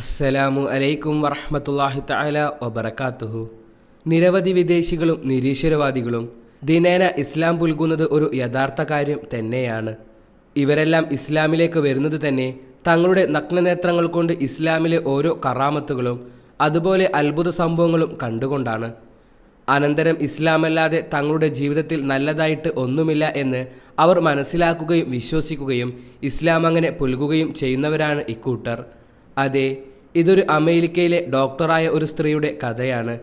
അസ്സലാമു അലൈക്കും വറഹ്മത്തുള്ളാഹി തആല വബറകാതുഹു നിരവധി വിദേശികളും നിരീശ്വരവാദികളും ദിനേന ഇസ്ലാം പുൽകുന്നത് ഒരു യഥാർത്ഥ കാര്യം തന്നെയാണ് ഇവരെല്ലാം ഇസ്ലാമിലേക്ക് വരുന്നത് തന്നെ തങ്ങളുടെ നഗ്നനേത്രങ്ങൾ കൊണ്ട് ഇസ്ലാമിലെ ഓരോ കറാമത്തുകളും അതുപോലെ അത്ഭുത സംഭവങ്ങളും കണ്ടുകൊണ്ടാണ് അനന്തരം ഇസ്ലാമല്ലാതെ തങ്ങളുടെ ജീവിതത്തിൽ നല്ലതായിട്ട് ഒന്നുമില്ല എന്ന് അവർ മനസ്സിലാക്കുകയും വിശ്വസിക്കുകയും ഇസ്ലാം അങ്ങനെ പുലുകുകയും ചെയ്യുന്നവരാണ് ഇക്കൂട്ടർ അതെ ഇതൊരു അമേരിക്കയിലെ ഡോക്ടറായ ഒരു സ്ത്രീയുടെ കഥയാണ്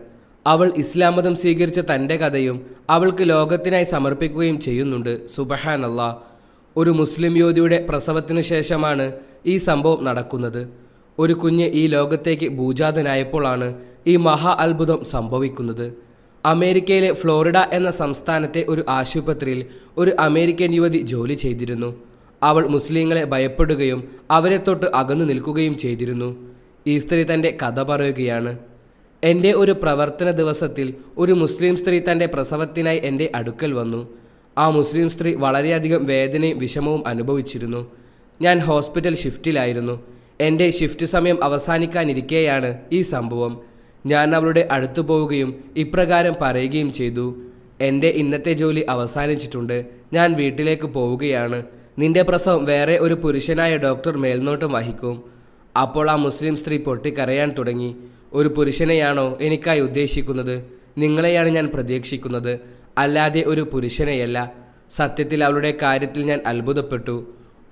അവൾ ഇസ്ലാം മതം സ്വീകരിച്ച തൻ്റെ കഥയും അവൾക്ക് ലോകത്തിനായി സമർപ്പിക്കുകയും ചെയ്യുന്നുണ്ട് സുബഹാനല്ല ഒരു മുസ്ലിം യുവതിയുടെ പ്രസവത്തിനു ശേഷമാണ് ഈ സംഭവം നടക്കുന്നത് ഒരു കുഞ്ഞ് ഈ ലോകത്തേക്ക് ഭൂജാതനായപ്പോഴാണ് ഈ മഹാ അത്ഭുതം സംഭവിക്കുന്നത് അമേരിക്കയിലെ ഫ്ലോറിഡ എന്ന സംസ്ഥാനത്തെ ഒരു ആശുപത്രിയിൽ ഒരു അമേരിക്കൻ യുവതി ജോലി ചെയ്തിരുന്നു അവൾ മുസ്ലിങ്ങളെ ഭയപ്പെടുകയും അവരെ തൊട്ട് അകന്നു നിൽക്കുകയും ചെയ്തിരുന്നു ഈ സ്ത്രീ തൻ്റെ കഥ പറയുകയാണ് എൻ്റെ ഒരു പ്രവർത്തന ദിവസത്തിൽ ഒരു മുസ്ലിം സ്ത്രീ തൻ്റെ പ്രസവത്തിനായി എൻ്റെ അടുക്കൽ വന്നു ആ മുസ്ലിം സ്ത്രീ വളരെയധികം വേദനയും വിഷമവും അനുഭവിച്ചിരുന്നു ഞാൻ ഹോസ്പിറ്റൽ ഷിഫ്റ്റിലായിരുന്നു എൻ്റെ ഷിഫ്റ്റ് സമയം അവസാനിക്കാനിരിക്കെയാണ് ഈ സംഭവം ഞാൻ അവളുടെ അടുത്തു പോവുകയും ഇപ്രകാരം പറയുകയും ചെയ്തു എൻ്റെ ഇന്നത്തെ ജോലി അവസാനിച്ചിട്ടുണ്ട് ഞാൻ വീട്ടിലേക്ക് പോവുകയാണ് നിന്റെ പ്രസവം വേറെ ഒരു പുരുഷനായ ഡോക്ടർ മേൽനോട്ടം വഹിക്കും അപ്പോൾ ആ മുസ്ലിം സ്ത്രീ പൊട്ടിക്കരയാൻ തുടങ്ങി ഒരു പുരുഷനെയാണോ എനിക്കായി ഉദ്ദേശിക്കുന്നത് നിങ്ങളെയാണ് ഞാൻ പ്രതീക്ഷിക്കുന്നത് അല്ലാതെ ഒരു പുരുഷനെയല്ല സത്യത്തിൽ അവളുടെ കാര്യത്തിൽ ഞാൻ അത്ഭുതപ്പെട്ടു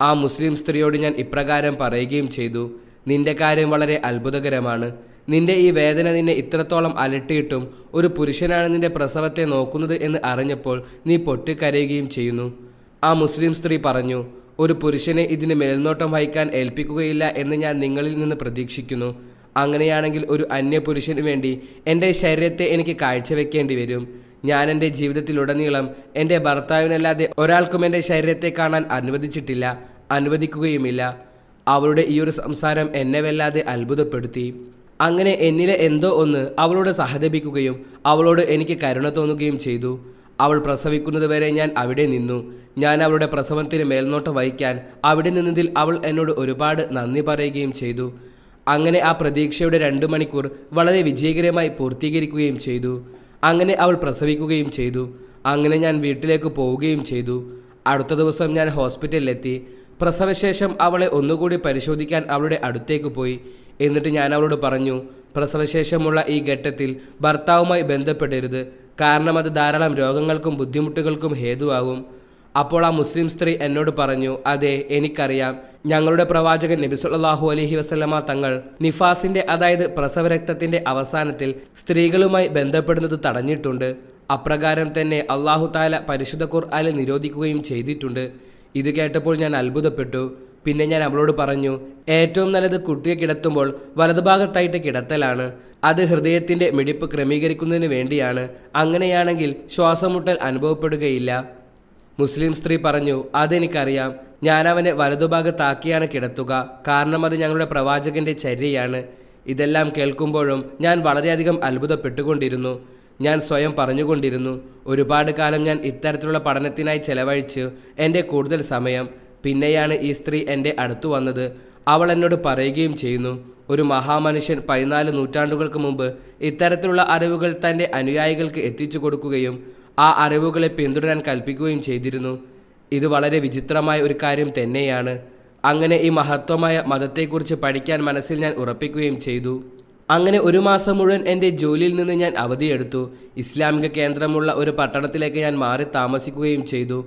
ആ മുസ്ലിം സ്ത്രീയോട് ഞാൻ ഇപ്രകാരം പറയുകയും ചെയ്തു നിന്റെ കാര്യം വളരെ അത്ഭുതകരമാണ് നിന്റെ ഈ വേദന നിന്നെ ഇത്രത്തോളം അലട്ടിയിട്ടും ഒരു പുരുഷനാണ് നിന്റെ പ്രസവത്തെ നോക്കുന്നത് എന്ന് അറിഞ്ഞപ്പോൾ നീ പൊട്ടിക്കരയുകയും ചെയ്യുന്നു ആ മുസ്ലിം സ്ത്രീ പറഞ്ഞു ഒരു പുരുഷനെ ഇതിന് മേൽനോട്ടം വഹിക്കാൻ ഏൽപ്പിക്കുകയില്ല എന്ന് ഞാൻ നിങ്ങളിൽ നിന്ന് പ്രതീക്ഷിക്കുന്നു അങ്ങനെയാണെങ്കിൽ ഒരു അന്യ പുരുഷന് വേണ്ടി എൻ്റെ ശരീരത്തെ എനിക്ക് കാഴ്ചവെക്കേണ്ടി വരും ഞാൻ എൻ്റെ ജീവിതത്തിലുടനീളം എൻ്റെ ഭർത്താവിനല്ലാതെ ഒരാൾക്കും എൻ്റെ ശരീരത്തെ കാണാൻ അനുവദിച്ചിട്ടില്ല അനുവദിക്കുകയുമില്ല അവരുടെ ഈ ഒരു സംസാരം എന്നെ വല്ലാതെ അത്ഭുതപ്പെടുത്തി അങ്ങനെ എന്നിലെ എന്തോ ഒന്ന് അവളോട് സഹതപിക്കുകയും അവളോട് എനിക്ക് കരുണ തോന്നുകയും ചെയ്തു അവൾ പ്രസവിക്കുന്നത് വരെ ഞാൻ അവിടെ നിന്നു ഞാൻ അവളുടെ പ്രസവത്തിന് മേൽനോട്ടം വഹിക്കാൻ അവിടെ നിന്നതിൽ അവൾ എന്നോട് ഒരുപാട് നന്ദി പറയുകയും ചെയ്തു അങ്ങനെ ആ പ്രതീക്ഷയുടെ രണ്ട് മണിക്കൂർ വളരെ വിജയകരമായി പൂർത്തീകരിക്കുകയും ചെയ്തു അങ്ങനെ അവൾ പ്രസവിക്കുകയും ചെയ്തു അങ്ങനെ ഞാൻ വീട്ടിലേക്ക് പോവുകയും ചെയ്തു അടുത്ത ദിവസം ഞാൻ ഹോസ്പിറ്റലിലെത്തി പ്രസവശേഷം അവളെ ഒന്നുകൂടി പരിശോധിക്കാൻ അവളുടെ അടുത്തേക്ക് പോയി എന്നിട്ട് ഞാൻ അവളോട് പറഞ്ഞു പ്രസവശേഷമുള്ള ഈ ഘട്ടത്തിൽ ഭർത്താവുമായി ബന്ധപ്പെടരുത് കാരണം അത് ധാരാളം രോഗങ്ങൾക്കും ബുദ്ധിമുട്ടുകൾക്കും ഹേതുവാകും അപ്പോൾ ആ മുസ്ലിം സ്ത്രീ എന്നോട് പറഞ്ഞു അതെ എനിക്കറിയാം ഞങ്ങളുടെ പ്രവാചകൻ നബി അലഹി വസ്ലമ തങ്ങൾ നിഫാസിന്റെ അതായത് പ്രസവരക്തത്തിന്റെ അവസാനത്തിൽ സ്ത്രീകളുമായി ബന്ധപ്പെടുന്നത് തടഞ്ഞിട്ടുണ്ട് അപ്രകാരം തന്നെ അള്ളാഹു താല പരിശുദ്ധ ഖുർആാനിൽ നിരോധിക്കുകയും ചെയ്തിട്ടുണ്ട് ഇത് കേട്ടപ്പോൾ ഞാൻ അത്ഭുതപ്പെട്ടു പിന്നെ ഞാൻ അവളോട് പറഞ്ഞു ഏറ്റവും നല്ലത് കുട്ടിയെ കിടത്തുമ്പോൾ വലതുഭാഗത്തായിട്ട് കിടത്തലാണ് അത് ഹൃദയത്തിൻ്റെ മിടിപ്പ് ക്രമീകരിക്കുന്നതിന് വേണ്ടിയാണ് അങ്ങനെയാണെങ്കിൽ ശ്വാസമുട്ടൽ അനുഭവപ്പെടുകയില്ല മുസ്ലിം സ്ത്രീ പറഞ്ഞു അതെനിക്കറിയാം ഞാൻ അവനെ വലതുഭാഗത്താക്കിയാണ് കിടത്തുക കാരണം അത് ഞങ്ങളുടെ പ്രവാചകന്റെ ചര്യയാണ് ഇതെല്ലാം കേൾക്കുമ്പോഴും ഞാൻ വളരെയധികം അത്ഭുതപ്പെട്ടുകൊണ്ടിരുന്നു ഞാൻ സ്വയം പറഞ്ഞുകൊണ്ടിരുന്നു ഒരുപാട് കാലം ഞാൻ ഇത്തരത്തിലുള്ള പഠനത്തിനായി ചെലവഴിച്ച് എൻ്റെ കൂടുതൽ സമയം പിന്നെയാണ് ഈ സ്ത്രീ എൻ്റെ അടുത്തു വന്നത് അവൾ എന്നോട് പറയുകയും ചെയ്യുന്നു ഒരു മഹാമനുഷ്യൻ പതിനാല് നൂറ്റാണ്ടുകൾക്ക് മുമ്പ് ഇത്തരത്തിലുള്ള അറിവുകൾ തൻ്റെ അനുയായികൾക്ക് എത്തിച്ചു കൊടുക്കുകയും ആ അറിവുകളെ പിന്തുടരാൻ കൽപ്പിക്കുകയും ചെയ്തിരുന്നു ഇത് വളരെ വിചിത്രമായ ഒരു കാര്യം തന്നെയാണ് അങ്ങനെ ഈ മഹത്വമായ മതത്തെക്കുറിച്ച് പഠിക്കാൻ മനസ്സിൽ ഞാൻ ഉറപ്പിക്കുകയും ചെയ്തു അങ്ങനെ ഒരു മാസം മുഴുവൻ എൻ്റെ ജോലിയിൽ നിന്ന് ഞാൻ അവധിയെടുത്തു ഇസ്ലാമിക കേന്ദ്രമുള്ള ഒരു പട്ടണത്തിലേക്ക് ഞാൻ മാറി താമസിക്കുകയും ചെയ്തു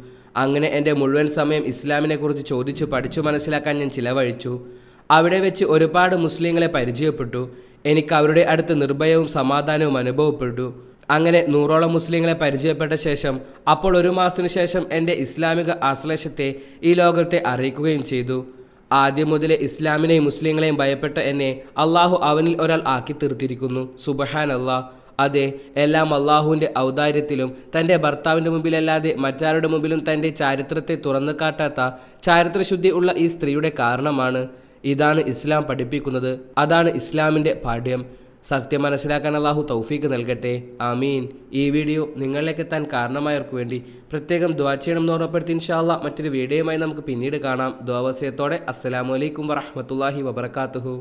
അങ്ങനെ എൻ്റെ മുഴുവൻ സമയം ഇസ്ലാമിനെക്കുറിച്ച് ചോദിച്ചു പഠിച്ചു മനസ്സിലാക്കാൻ ഞാൻ ചിലവഴിച്ചു അവിടെ വെച്ച് ഒരുപാട് മുസ്ലിങ്ങളെ പരിചയപ്പെട്ടു എനിക്ക് അവരുടെ അടുത്ത് നിർഭയവും സമാധാനവും അനുഭവപ്പെട്ടു അങ്ങനെ നൂറോളം മുസ്ലിങ്ങളെ പരിചയപ്പെട്ട ശേഷം അപ്പോൾ ഒരു മാസത്തിനു ശേഷം എൻ്റെ ഇസ്ലാമിക ആശ്ലേഷത്തെ ഈ ലോകത്തെ അറിയിക്കുകയും ചെയ്തു ആദ്യം മുതലേ ഇസ്ലാമിനെയും മുസ്ലിങ്ങളെയും ഭയപ്പെട്ട എന്നെ അള്ളാഹു അവനിൽ ഒരാൾ ആക്കി തീർത്തിരിക്കുന്നു സുബഹാൻ അള്ളാഹ് അതെ എല്ലാം അള്ളാഹുവിൻ്റെ ഔദാര്യത്തിലും തൻ്റെ ഭർത്താവിൻ്റെ മുമ്പിലല്ലാതെ മറ്റാരുടെ മുമ്പിലും തൻ്റെ ചാരിത്രത്തെ തുറന്നു കാട്ടാത്ത ചാരിത്രശുദ്ധി ഉള്ള ഈ സ്ത്രീയുടെ കാരണമാണ് ഇതാണ് ഇസ്ലാം പഠിപ്പിക്കുന്നത് അതാണ് ഇസ്ലാമിൻ്റെ പാഠ്യം സത്യം മനസ്സിലാക്കാൻ അള്ളാഹു തൗഫീക്ക് നൽകട്ടെ ആമീൻ ഈ വീഡിയോ എത്താൻ കാരണമായവർക്ക് വേണ്ടി പ്രത്യേകം ദ്വാ ചെയ്യണം എന്ന് ഓർമ്മപ്പെടുത്തി ഇൻഷാല്ല മറ്റൊരു വീഡിയോയുമായി നമുക്ക് പിന്നീട് കാണാം ദ്വാവസ്യത്തോടെ അസ്സലാമലൈക്കും വാഹമത്തല്ലാഹി വബർക്കാത്തുഹു